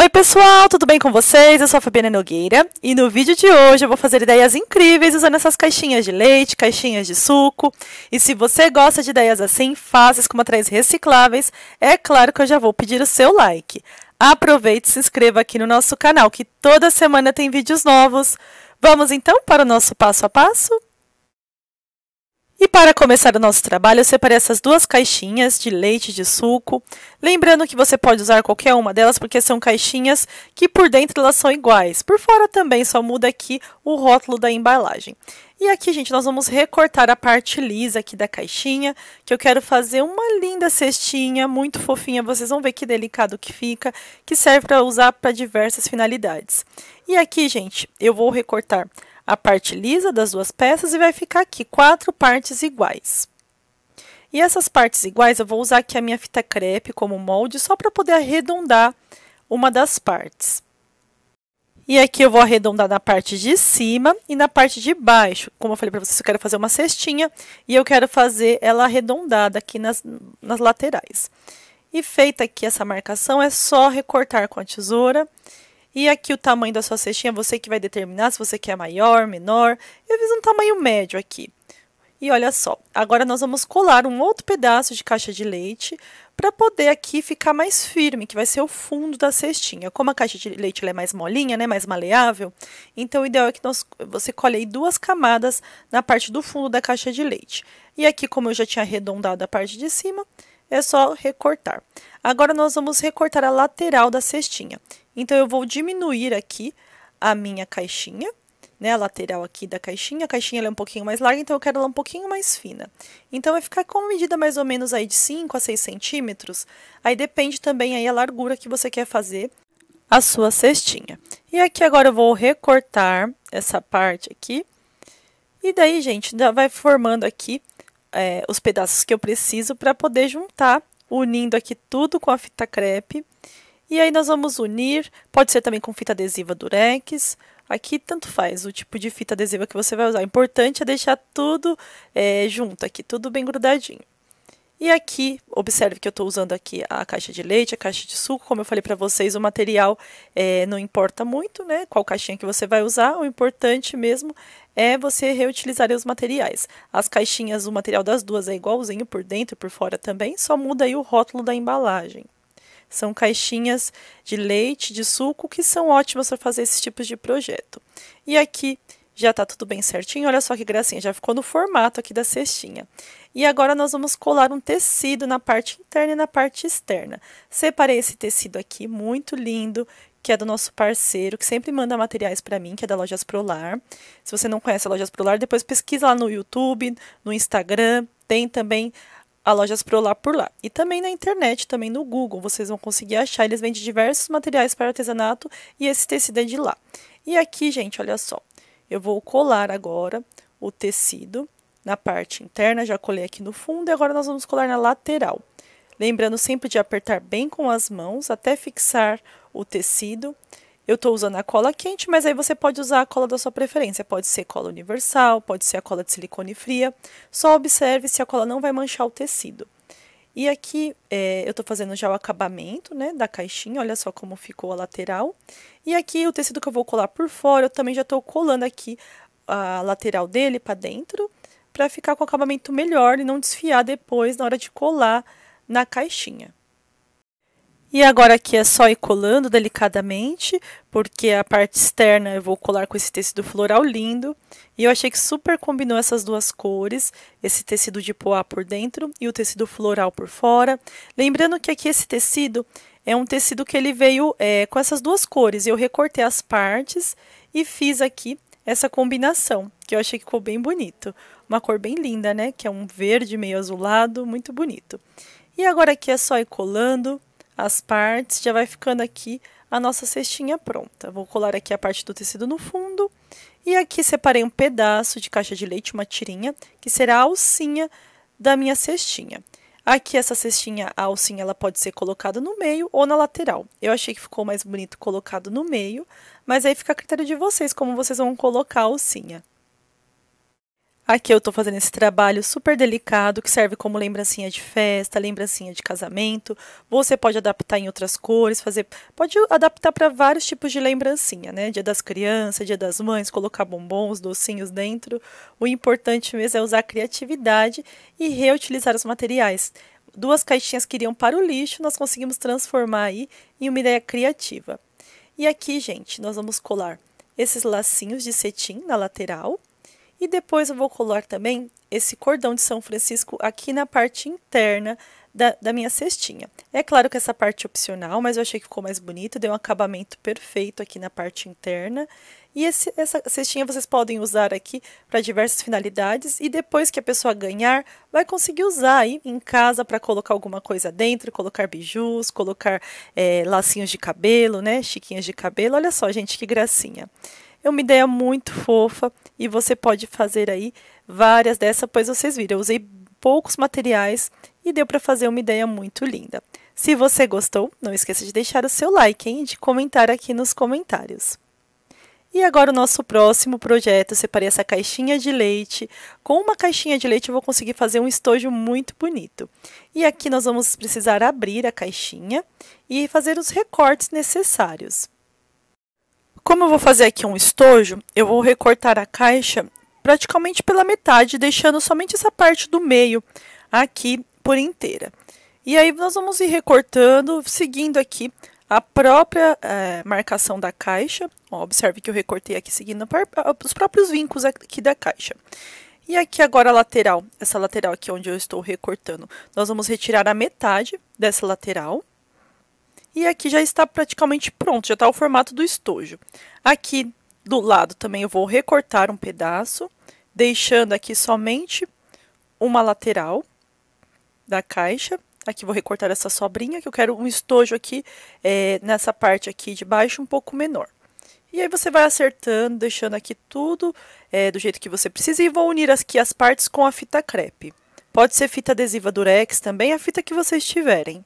Oi pessoal, tudo bem com vocês? Eu sou a Fabiana Nogueira e no vídeo de hoje eu vou fazer ideias incríveis usando essas caixinhas de leite, caixinhas de suco. E se você gosta de ideias assim, fáceis, com materiais recicláveis, é claro que eu já vou pedir o seu like. Aproveite e se inscreva aqui no nosso canal, que toda semana tem vídeos novos. Vamos então para o nosso passo a passo? E para começar o nosso trabalho, eu separei essas duas caixinhas de leite de suco. Lembrando que você pode usar qualquer uma delas, porque são caixinhas que por dentro elas são iguais. Por fora também, só muda aqui o rótulo da embalagem. E aqui, gente, nós vamos recortar a parte lisa aqui da caixinha, que eu quero fazer uma linda cestinha, muito fofinha. Vocês vão ver que delicado que fica, que serve para usar para diversas finalidades. E aqui, gente, eu vou recortar a parte lisa das duas peças e vai ficar aqui quatro partes iguais. E essas partes iguais, eu vou usar aqui a minha fita crepe como molde, só para poder arredondar uma das partes. E aqui eu vou arredondar na parte de cima e na parte de baixo. Como eu falei para vocês, eu quero fazer uma cestinha e eu quero fazer ela arredondada aqui nas, nas laterais. E feita aqui essa marcação, é só recortar com a tesoura e aqui o tamanho da sua cestinha, você que vai determinar se você quer maior, menor. Eu fiz um tamanho médio aqui. E olha só, agora nós vamos colar um outro pedaço de caixa de leite para poder aqui ficar mais firme, que vai ser o fundo da cestinha. Como a caixa de leite é mais molinha, né, mais maleável, então o ideal é que nós, você colhe duas camadas na parte do fundo da caixa de leite. E aqui, como eu já tinha arredondado a parte de cima, é só recortar. Agora, nós vamos recortar a lateral da cestinha. Então, eu vou diminuir aqui a minha caixinha, né, a lateral aqui da caixinha. A caixinha é um pouquinho mais larga, então eu quero ela um pouquinho mais fina. Então, vai ficar com medida mais ou menos aí de 5 a 6 centímetros. Aí, depende também aí a largura que você quer fazer a sua cestinha. E aqui agora eu vou recortar essa parte aqui. E daí, gente, vai formando aqui é, os pedaços que eu preciso para poder juntar, unindo aqui tudo com a fita crepe. E aí nós vamos unir, pode ser também com fita adesiva durex, aqui tanto faz o tipo de fita adesiva que você vai usar. O importante é deixar tudo é, junto aqui, tudo bem grudadinho. E aqui, observe que eu estou usando aqui a caixa de leite, a caixa de suco, como eu falei para vocês, o material é, não importa muito, né? Qual caixinha que você vai usar, o importante mesmo é você reutilizar os materiais. As caixinhas, o material das duas é igualzinho por dentro e por fora também, só muda aí o rótulo da embalagem. São caixinhas de leite, de suco, que são ótimas para fazer esses tipos de projeto. E aqui já está tudo bem certinho, olha só que gracinha, já ficou no formato aqui da cestinha. E agora nós vamos colar um tecido na parte interna e na parte externa. Separei esse tecido aqui, muito lindo, que é do nosso parceiro, que sempre manda materiais para mim, que é da Lojas Prolar. Se você não conhece a Lojas Prolar, depois pesquisa lá no YouTube, no Instagram, tem também a Lojas Pro lá por lá. E também na internet, também no Google, vocês vão conseguir achar. Eles vendem diversos materiais para artesanato e esse tecido é de lá. E aqui, gente, olha só. Eu vou colar agora o tecido na parte interna, já colei aqui no fundo, e agora nós vamos colar na lateral. Lembrando sempre de apertar bem com as mãos até fixar o tecido. Eu estou usando a cola quente, mas aí você pode usar a cola da sua preferência. Pode ser cola universal, pode ser a cola de silicone fria. Só observe se a cola não vai manchar o tecido. E aqui é, eu estou fazendo já o acabamento né, da caixinha, olha só como ficou a lateral. E aqui o tecido que eu vou colar por fora, eu também já estou colando aqui a lateral dele para dentro, para ficar com o acabamento melhor e não desfiar depois na hora de colar na caixinha. E agora aqui é só ir colando delicadamente, porque a parte externa eu vou colar com esse tecido floral lindo. E eu achei que super combinou essas duas cores, esse tecido de poá por dentro e o tecido floral por fora. Lembrando que aqui esse tecido é um tecido que ele veio é, com essas duas cores. Eu recortei as partes e fiz aqui essa combinação, que eu achei que ficou bem bonito. Uma cor bem linda, né? Que é um verde meio azulado, muito bonito. E agora aqui é só ir colando as partes, já vai ficando aqui a nossa cestinha pronta. Vou colar aqui a parte do tecido no fundo e aqui separei um pedaço de caixa de leite, uma tirinha, que será a alcinha da minha cestinha. Aqui essa cestinha, a alcinha, ela pode ser colocada no meio ou na lateral. Eu achei que ficou mais bonito colocado no meio, mas aí fica a critério de vocês como vocês vão colocar a alcinha. Aqui eu estou fazendo esse trabalho super delicado que serve como lembrancinha de festa, lembrancinha de casamento. Você pode adaptar em outras cores, fazer, pode adaptar para vários tipos de lembrancinha, né? Dia das crianças, dia das mães, colocar bombons, docinhos dentro. O importante mesmo é usar criatividade e reutilizar os materiais. Duas caixinhas que iriam para o lixo, nós conseguimos transformar aí em uma ideia criativa. E aqui, gente, nós vamos colar esses lacinhos de cetim na lateral e depois eu vou colar também esse cordão de São Francisco aqui na parte interna da, da, minha cestinha. É claro que essa parte é opcional, mas eu achei que ficou mais bonito, deu um acabamento perfeito aqui na parte interna. E esse, essa cestinha vocês podem usar aqui para diversas finalidades e depois que a pessoa ganhar, vai conseguir usar aí em casa para colocar alguma coisa dentro, colocar bijus, colocar é, lacinhos de cabelo, né, chiquinhas de cabelo. Olha só, gente, que gracinha. É uma ideia muito fofa e você pode fazer aí várias dessas, pois vocês viram, eu usei poucos materiais e deu para fazer uma ideia muito linda. Se você gostou, não esqueça de deixar o seu like e de comentar aqui nos comentários. E agora o nosso próximo projeto, eu separei essa caixinha de leite. Com uma caixinha de leite eu vou conseguir fazer um estojo muito bonito. E aqui nós vamos precisar abrir a caixinha e fazer os recortes necessários. Como eu vou fazer aqui um estojo, eu vou recortar a caixa praticamente pela metade, deixando somente essa parte do meio aqui por inteira. E aí nós vamos ir recortando, seguindo aqui a própria é, marcação da caixa. Ó, observe que eu recortei aqui seguindo os próprios vincos aqui da caixa. E aqui agora a lateral, essa lateral aqui onde eu estou recortando, nós vamos retirar a metade dessa lateral. E aqui já está praticamente pronto, já está o formato do estojo. Aqui do lado também eu vou recortar um pedaço, deixando aqui somente uma lateral da caixa. Aqui vou recortar essa sobrinha, que eu quero um estojo aqui é, nessa parte aqui de baixo um pouco menor. E aí você vai acertando, deixando aqui tudo é, do jeito que você precisa e vou unir aqui as partes com a fita crepe. Pode ser fita adesiva durex também, a fita que vocês tiverem.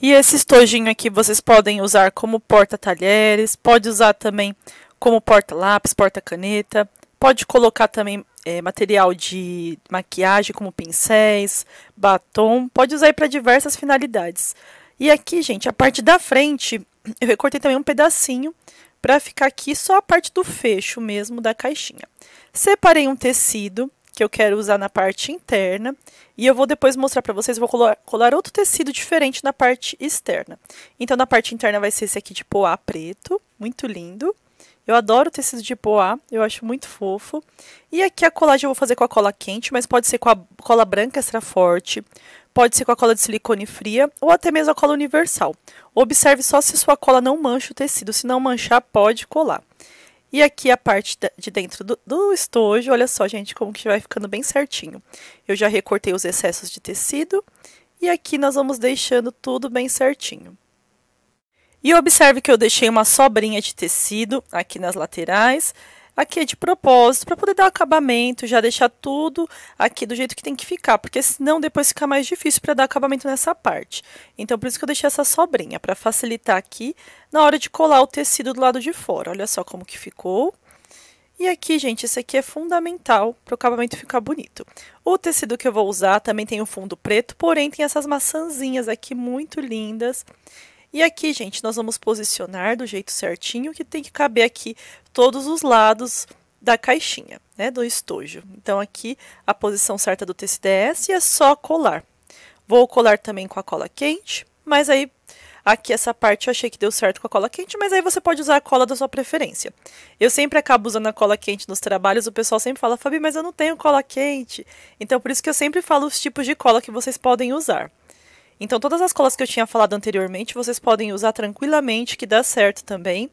E esse estojinho aqui vocês podem usar como porta-talheres, pode usar também como porta-lápis, porta-caneta, pode colocar também é, material de maquiagem, como pincéis, batom, pode usar para diversas finalidades. E aqui, gente, a parte da frente, eu recortei também um pedacinho para ficar aqui só a parte do fecho mesmo da caixinha. Separei um tecido que eu quero usar na parte interna. E eu vou depois mostrar para vocês, vou colar, colar outro tecido diferente na parte externa. Então, na parte interna vai ser esse aqui de poá preto, muito lindo. Eu adoro o tecido de poá, eu acho muito fofo. E aqui a colagem eu vou fazer com a cola quente, mas pode ser com a cola branca extra forte, pode ser com a cola de silicone fria ou até mesmo a cola universal. Observe só se sua cola não mancha o tecido, se não manchar, pode colar. E aqui a parte de dentro do, do estojo, olha só, gente, como que vai ficando bem certinho. Eu já recortei os excessos de tecido e aqui nós vamos deixando tudo bem certinho. E observe que eu deixei uma sobrinha de tecido aqui nas laterais, aqui é de propósito, para poder dar acabamento, já deixar tudo aqui do jeito que tem que ficar, porque senão depois fica mais difícil para dar acabamento nessa parte. Então, por isso que eu deixei essa sobrinha, para facilitar aqui na hora de colar o tecido do lado de fora. Olha só como que ficou. E aqui, gente, esse aqui é fundamental para o acabamento ficar bonito. O tecido que eu vou usar também tem o um fundo preto, porém tem essas maçãzinhas aqui muito lindas. E aqui, gente, nós vamos posicionar do jeito certinho, que tem que caber aqui todos os lados da caixinha, né, do estojo. Então, aqui a posição certa do TCDS é só colar. Vou colar também com a cola quente, mas aí aqui essa parte eu achei que deu certo com a cola quente, mas aí você pode usar a cola da sua preferência. Eu sempre acabo usando a cola quente nos trabalhos, o pessoal sempre fala, Fabi, mas eu não tenho cola quente. Então, por isso que eu sempre falo os tipos de cola que vocês podem usar. Então, todas as colas que eu tinha falado anteriormente, vocês podem usar tranquilamente, que dá certo também.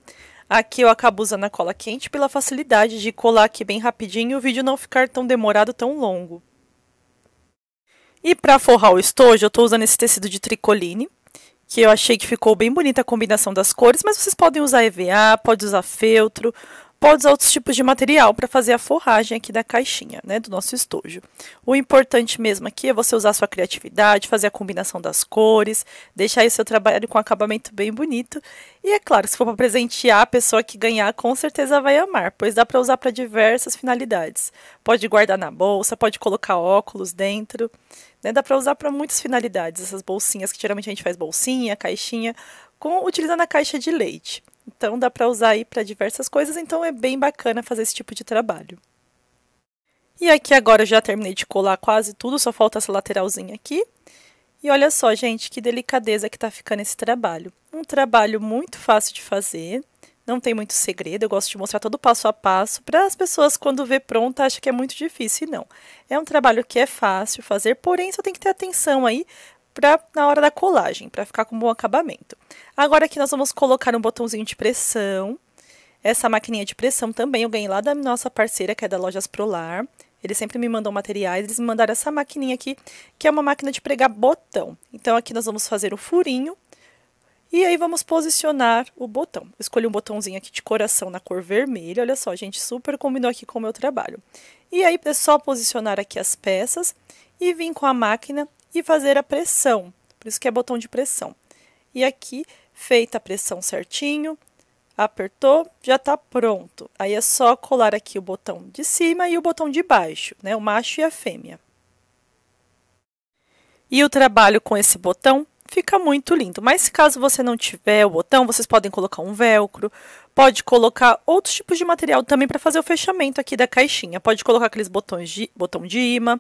Aqui eu acabo usando a cola quente pela facilidade de colar aqui bem rapidinho e o vídeo não ficar tão demorado, tão longo. E para forrar o estojo, eu estou usando esse tecido de tricoline, que eu achei que ficou bem bonita a combinação das cores, mas vocês podem usar EVA, pode usar feltro, pode usar outros tipos de material para fazer a forragem aqui da caixinha, né, do nosso estojo. O importante mesmo aqui é você usar sua criatividade, fazer a combinação das cores, deixar o seu trabalho com um acabamento bem bonito. E é claro, se for para presentear a pessoa que ganhar, com certeza vai amar, pois dá para usar para diversas finalidades. Pode guardar na bolsa, pode colocar óculos dentro, né, dá para usar para muitas finalidades essas bolsinhas que geralmente a gente faz bolsinha, caixinha, com utilizando a caixa de leite. Então dá para usar aí para diversas coisas, então é bem bacana fazer esse tipo de trabalho. E aqui agora eu já terminei de colar quase tudo, só falta essa lateralzinha aqui. E olha só, gente, que delicadeza que tá ficando esse trabalho. Um trabalho muito fácil de fazer, não tem muito segredo, eu gosto de mostrar todo passo a passo para as pessoas quando vê pronta acha que é muito difícil e não. É um trabalho que é fácil fazer, porém só tem que ter atenção aí pra, na hora da colagem, para ficar com um bom acabamento. Agora aqui nós vamos colocar um botãozinho de pressão. Essa maquininha de pressão também eu ganhei lá da nossa parceira, que é da Lojas Prolar. Eles sempre me mandam materiais, eles me mandaram essa maquininha aqui, que é uma máquina de pregar botão. Então aqui nós vamos fazer o furinho e aí vamos posicionar o botão. escolhi um botãozinho aqui de coração na cor vermelha, olha só, gente, super combinou aqui com o meu trabalho. E aí é só posicionar aqui as peças e vim com a máquina e fazer a pressão, por isso que é botão de pressão. E aqui, feita a pressão certinho, apertou, já está pronto. Aí é só colar aqui o botão de cima e o botão de baixo, né? O macho e a fêmea. E o trabalho com esse botão fica muito lindo. Mas caso você não tiver o botão, vocês podem colocar um velcro, pode colocar outros tipos de material também para fazer o fechamento aqui da caixinha. Pode colocar aqueles botões de botão de imã,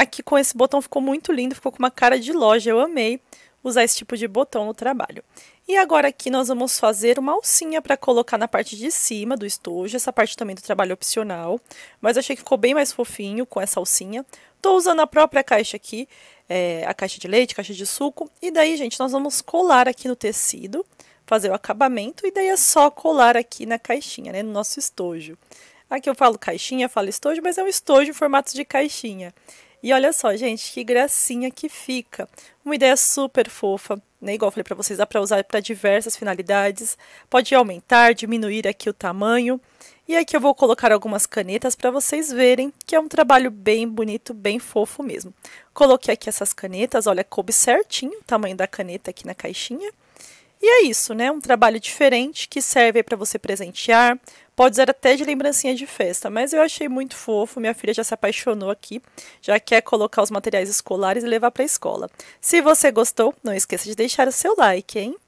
Aqui com esse botão ficou muito lindo, ficou com uma cara de loja, eu amei usar esse tipo de botão no trabalho. E agora aqui nós vamos fazer uma alcinha para colocar na parte de cima do estojo, essa parte também do trabalho opcional, mas achei que ficou bem mais fofinho com essa alcinha. Estou usando a própria caixa aqui, é, a caixa de leite, caixa de suco, e daí, gente, nós vamos colar aqui no tecido, fazer o acabamento, e daí é só colar aqui na caixinha, né, no nosso estojo. Aqui eu falo caixinha, falo estojo, mas é um estojo em formato de caixinha. E olha só, gente, que gracinha que fica. Uma ideia super fofa, né? Igual eu falei para vocês, dá para usar para diversas finalidades. Pode aumentar, diminuir aqui o tamanho. E aqui eu vou colocar algumas canetas para vocês verem que é um trabalho bem bonito, bem fofo mesmo. Coloquei aqui essas canetas, olha, coube certinho o tamanho da caneta aqui na caixinha. E é isso, né? Um trabalho diferente que serve para você presentear, pode ser até de lembrancinha de festa, mas eu achei muito fofo, minha filha já se apaixonou aqui, já quer colocar os materiais escolares e levar para a escola. Se você gostou, não esqueça de deixar o seu like, hein?